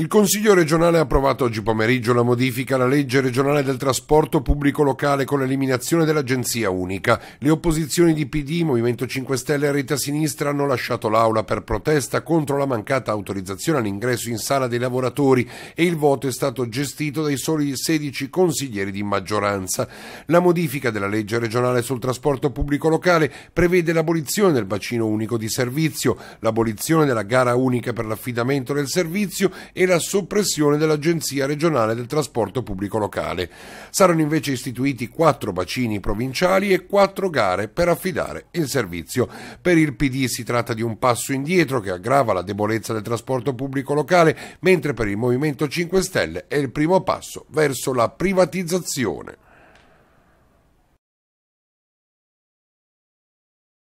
Il Consiglio regionale ha approvato oggi pomeriggio la modifica alla legge regionale del trasporto pubblico locale con l'eliminazione dell'agenzia unica. Le opposizioni di PD, Movimento 5 Stelle e Rete Sinistra hanno lasciato l'aula per protesta contro la mancata autorizzazione all'ingresso in sala dei lavoratori e il voto è stato gestito dai soli 16 consiglieri di maggioranza. La modifica della legge regionale sul trasporto pubblico locale prevede l'abolizione del bacino unico di servizio, l'abolizione della gara unica per l'affidamento del servizio e la soppressione dell'Agenzia regionale del trasporto pubblico locale. Saranno invece istituiti quattro bacini provinciali e quattro gare per affidare il servizio. Per il PD si tratta di un passo indietro che aggrava la debolezza del trasporto pubblico locale, mentre per il Movimento 5 Stelle è il primo passo verso la privatizzazione.